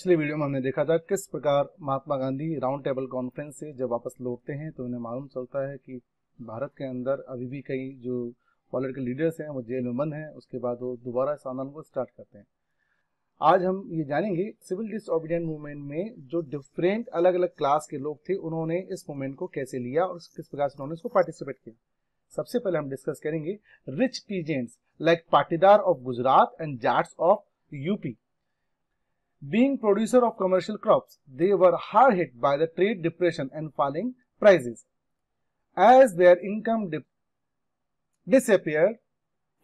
पिछले वीडियो में हमने देखा था किस प्रकार Mahatma Gandhi round table conference से जब वापस लौटते हैं तो उन्हें मालूम चलता है कि भारत के अंदर अभी भी कई जो पॉलिटिकल लीडर्स हैं वो जेल में बंद हैं उसके बाद वो दोबारा इस आंदोलन को स्टार्ट करते हैं आज हम ये जानेंगे सिविल डिसऑबीडियंट मूवमेंट में जो डिफरेंट अलग अलग क्लास के लोग थे उन्होंने इस मूवमेंट को कैसे लिया और किस प्रकार से उन्होंने इसको पार्टिसिपेट किया सबसे पहले हम डिस्कस करेंगे rich peasants like Patidar of Gujarat and Jats of UP Being producer of commercial crops, they were hard hit by the trade depression and falling prices. As their income disappeared,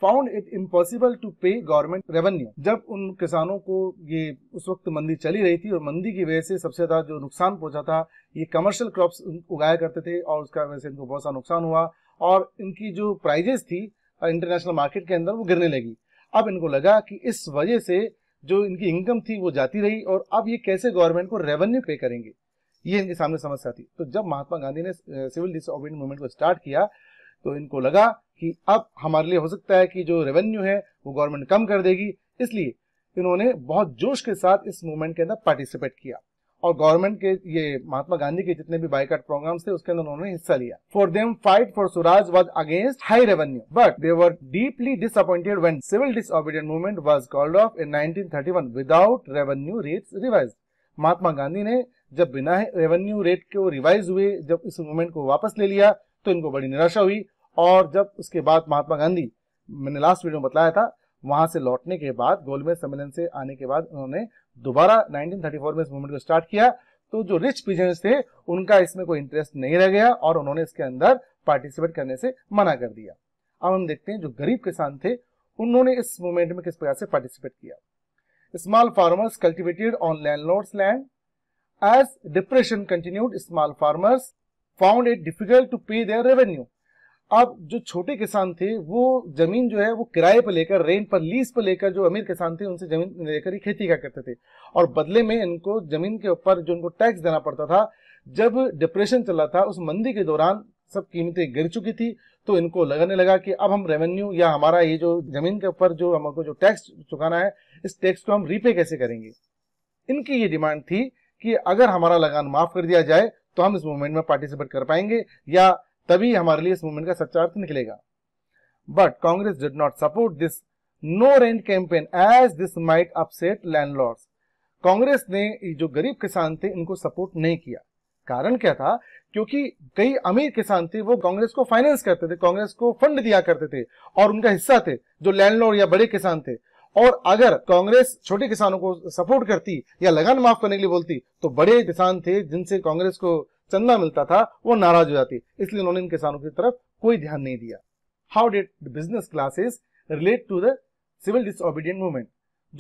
found it impossible to pay government revenue जब उन किसानों को ये उस वक्त मंदी चली रही थी और मंदी की वजह से सबसे ज्यादा जो नुकसान पहुंचा था ये कमर्शियल क्रॉप्स उगाया करते थे और उसका वजह से इनको बहुत सा नुकसान हुआ और इनकी जो प्राइजेस थी इंटरनेशनल मार्केट के अंदर वो गिरने लगी अब इनको लगा कि इस वजह से जो इनकी इनकम थी वो जाती रही और अब ये कैसे गवर्नमेंट को रेवेन्यू पे करेंगे ये इनके सामने समस्या थी तो जब महात्मा गांधी ने सिविल डिसऑबिडेंट मूवमेंट को स्टार्ट किया तो इनको लगा कि अब हमारे लिए हो सकता है कि जो रेवेन्यू है वो गवर्नमेंट कम कर देगी इसलिए इन्होंने बहुत जोश के साथ इस मूवमेंट के अंदर पार्टिसिपेट किया और गवर्नमेंट के ये महात्मा गांधी के जितने भी बाइकट प्रोग्राम्स थे उसके अंदर उन्होंने हिस्सा लिया for them fight for swaraj was against high revenue but they were deeply disappointed when civil disobedient movement was called off in nineteen thirty one without revenue rate revise Mahatma Gandhi ने जब बिना रेवेन्यू रेट के वो रिवाइज हुए जब इस movement को वापस ले लिया तो इनको बड़ी निराशा हुई और जब उसके बाद महात्मा गांधी मैंने लास्ट वीडियो में बताया था वहां से लौटने के बाद गोलमेज सम्मेलन से आने के बाद उन्होंने दोबारा 1934 में इस मूवमेंट को स्टार्ट किया तो जो रिच पीजेंट्स थे उनका इसमें कोई इंटरेस्ट नहीं रह गया और उन्होंने इसके अंदर पार्टिसिपेट करने से मना कर दिया अब हम देखते हैं जो गरीब किसान थे उन्होंने इस मूवमेंट में किस प्रकार से पार्टिसिपेट किया small farmers cultivated on landlords land as depression continued small farmers found it difficult to pay their revenue अब जो छोटे किसान थे वो जमीन जो है वो किराए पर लेकर रेंट पर लीज पर लेकर जो अमीर किसान थे उनसे जमीन लेकर ही खेती का करते थे और बदले में इनको जमीन के ऊपर जो उनको टैक्स देना पड़ता था जब डिप्रेशन चला था उस मंदी के दौरान सब कीमतें गिर चुकी थी तो इनको लगने लगा कि अब हम रेवेन्यू या हमारा ये जो जमीन के ऊपर जो हमको जो टैक्स चुकाना है इस टैक्स को हम रीपे कैसे करेंगे इनकी ये डिमांड थी कि अगर हमारा लगान माफ कर दिया जाए तो हम इस मूवमेंट में पार्टिसिपेट कर पाएंगे या तभी हमारे लिए इस मूवमेंट का सच्चा अर्थ निकलेगा but Congress did not support this no rent campaign as this might upset landlords Congress ने जो गरीब किसान थे इनको सपोर्ट नहीं किया कारण क्या था क्योंकि कई अमीर किसान थे वो कांग्रेस को फाइनेंस करते थे कांग्रेस को फंड दिया करते थे और उनका हिस्सा थे जो लैंडलॉर्ड या बड़े किसान थे और अगर कांग्रेस छोटे किसानों को सपोर्ट करती या लगान माफ करने के लिए बोलती तो बड़े किसान थे जिनसे कांग्रेस को चंदा मिलता था वो नाराज हो जाती इसलिए उन्होंने इन किसानों की तरफ कोई ध्यान नहीं दिया how did business classes relate to the civil disobedient movement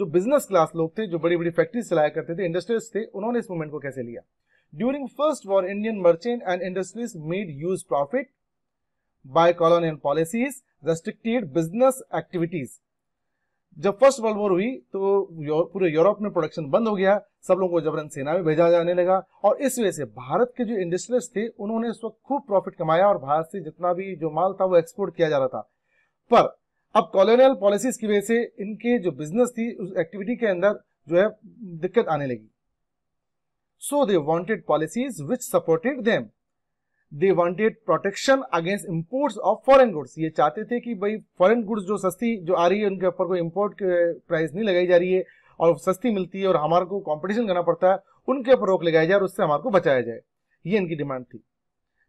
जो बिजनेस क्लास लोग थे जो बड़ी बड़ी फैक्ट्री चलाया करते थे इंडस्ट्रीज थे उन्होंने इस मूवमेंट को कैसे लिया during first war Indian merchant and industries made use profit by colonial policies restricted business activities जब फर्स्ट वर्ल्ड वॉर हुई तो पूरे यूरोप में प्रोडक्शन बंद हो गया सब लोगों को जबरन सेना में भेजा जाने लगा और इस वजह से भारत के जो इंडस्ट्रियस थे उन्होंने इस वक्त खूब प्रॉफिट कमाया और भारत से जितना भी जो माल था वो एक्सपोर्ट किया जा रहा था पर अब कॉलोनियल पॉलिसीज की वजह से इनके जो बिजनेस थी उस एक्टिविटी के अंदर जो है दिक्कत आने लगी so they wanted policies which supported them they wanted protection against import of foreign goods ये चाहते थे कि भाई फॉरन गुड्स जो सस्ती जो आ रही है उनके ऊपर कोई इम्पोर्ट प्राइस नहीं लगाई जा रही है और सस्ती मिलती है और हमारे को कॉम्पिटिशन करना पड़ता है उनके ऊपर रोक लगाई जाए और उससे हमारे को बचाया जाए ये इनकी डिमांड थी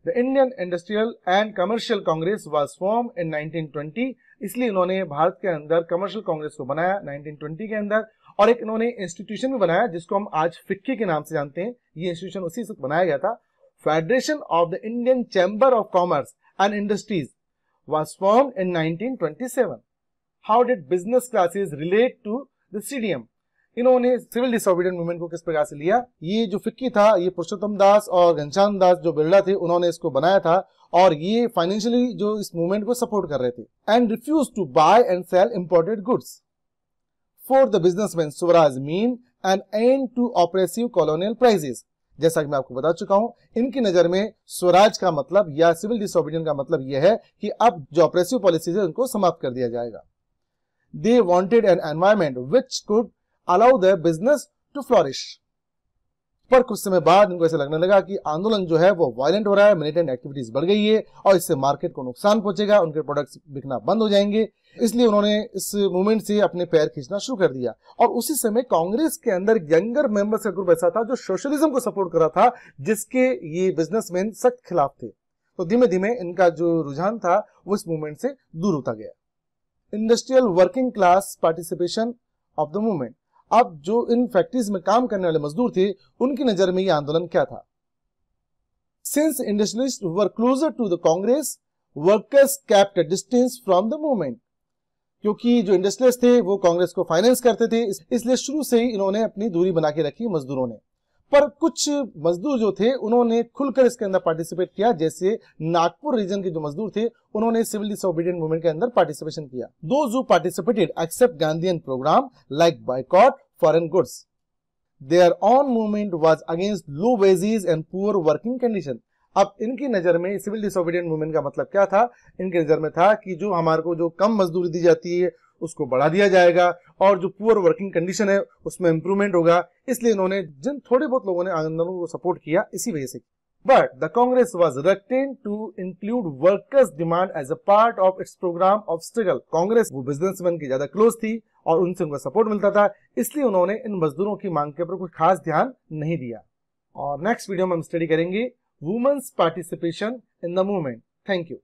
the Indian industrial and commercial Congress was form in nineteen twenty इसलिए इन्होंने भारत के अंदर कमर्शियल कांग्रेस को बनाया नाइनटीन ट्वेंटी के अंदर और एक इन्होंने इंस्टीट्यूशन भी बनाया जिसको हम आज फिक्की के नाम से जानते हैं ये इंस्टीट्यूशन उसी वक्त बनाया गया था Federation of the Indian Chamber of Commerce and Industries form in in 1927. How did business classes relate to the CDM? इन्होंने सिविल डिसऑबिडेंट मूवमेंट को किस प्रकार से लिया ये जो फिक्की था ये पुरुषोत्तम दास और घनश्याम दास जो बिरला थे उन्होंने इसको बनाया था और ये फाइनेंशियली जो इस मूवमेंट को सपोर्ट कर रहे थे and refuse to buy and sell imported goods for the businessman swaraj mean end end to oppressive colonial prices जैसा कि मैं आपको बता चुका हूं इनकी नजर में स्वराज का मतलब या सिविल डिसोबीडियन का मतलब यह है कि अब जो ऑपरेसिव पॉलिसीज है उनको समाप्त कर दिया जाएगा they wanted an environment which could allow the business to flourish पर कुछ समय बाद इनको ऐसा लगने लगा कि आंदोलन जो है वो वायलेंट हो रहा है मिलिटेंट एक्टिविटीज बढ़ गई है और इससे मार्केट को नुकसान पहुंचेगा उनके प्रोडक्ट्स बिकना बंद हो जाएंगे इसलिए उन्होंने इस मूवमेंट से अपने पैर खींचना शुरू कर दिया और उसी समय कांग्रेस के अंदर यंगर मेंबर्स का ग्रुप ऐसा था जो सोशलिज्म को सपोर्ट कर रहा था जिसके ये बिजनेसमैन सख्त खिलाफ थे तो धीमे धीमे इनका जो रुझान था वो इस मूवमेंट से दूर होता गया industrial working class participation of the movement अब जो इन फैक्ट्रीज में काम करने वाले मजदूर थे उनकी नजर में यह आंदोलन क्या था since industrialist were closer to the Congress workers kept distance from the movement क्योंकि जो इंडस्ट्रियलिस्ट थे वो कांग्रेस को फाइनेंस करते थे इसलिए शुरू से ही इन्होंने अपनी दूरी बना के रखी मजदूरों ने पर कुछ मजदूर जो थे उन्होंने खुलकर इसके अंदर पार्टिसिपेट किया जैसे नागपुर रीजन के जो मजदूर थे उन्होंने सिविल डिसोबीडियंट मूवमेंट के अंदर पार्टिसिपेशन किया those who participated except Gandhian programme like boycott foreign goods their own movement was against low wages and poor working condition अब इनकी नजर में सिविल डिसोबीडियंट मूवमेंट का मतलब क्या था इनकी नजर में था कि जो हमारे को जो कम मजदूरी दी जाती है उसको बढ़ा दिया जाएगा और जो पुअर वर्किंग कंडीशन है उसमें इंप्रूवमेंट होगा इसलिए इन्होंने जिन थोड़े बहुत लोगों ने आंदोलन को सपोर्ट किया इसी वजह से but the Congress was reluctant to include workers demand as a part of its programme of struggle Congress वो बिजनेसमैन की ज्यादा क्लोज थी और उनसे उनका सपोर्ट मिलता था इसलिए उन्होंने इन मजदूरों की मांग के ऊपर कोई खास ध्यान नहीं दिया और नेक्स्ट वीडियो में हम स्टडी करेंगे women's participation in the movement thank you